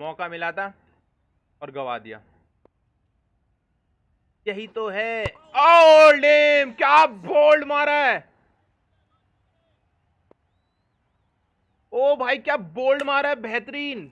मौका मिला था और गवा दिया यही तो है ओल्ड एम क्या बोल्ड मारा है ओ भाई क्या बोल्ड मारा है बेहतरीन